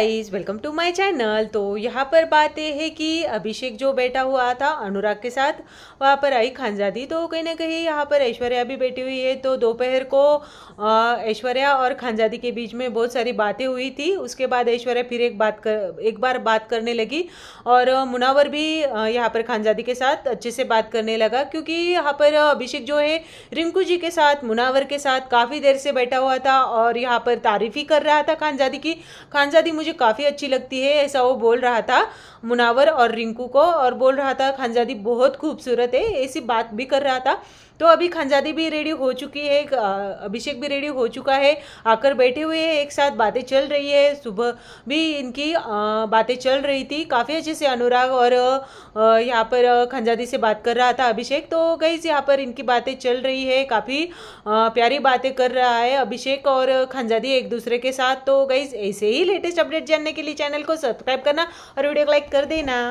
guys welcome to my channel तो यहाँ पर बात यह है कि अभिषेक जो बैठा हुआ था अनुराग के साथ वहाँ पर आई खानजादी तो कहीं ना कहीं यहाँ पर ऐश्वर्या भी बैठी हुई है तो दोपहर को ऐश्वर्या और खानजादी के बीच में बहुत सारी बातें हुई थी उसके बाद ऐश्वर्या फिर एक बात कर एक बार बात करने लगी और मुनावर भी यहाँ पर खानजादी के साथ अच्छे से बात करने लगा क्योंकि यहाँ पर अभिषेक जो है रिंकू जी के साथ मुनावर के साथ काफ़ी देर से बैठा हुआ था और यहाँ पर तारीफ़ ही कर रहा था खानजादी की खानजादी मुझे काफ़ी अच्छी लगती है ऐसा वो बोल रहा था मुनावर और रिंकू को और बोल रहा था खानजादी बहुत खूबसूरत है ऐसी बात भी कर रहा था तो अभी खानजादी भी रेडी हो चुकी है अभिषेक भी रेडी हो चुका है आकर बैठे हुए हैं एक साथ बातें चल रही है सुबह भी इनकी बातें चल रही थी काफ़ी अच्छे से अनुराग और यहाँ पर खानजादी से बात कर रहा था अभिषेक तो गई यहाँ पर इनकी बातें चल रही है काफ़ी प्यारी बातें कर रहा है अभिषेक और खानजादी एक दूसरे के साथ तो गई ऐसे ही लेटेस्ट अपडेट जानने के लिए चैनल को सब्सक्राइब करना और वीडियो को लाइक कर देना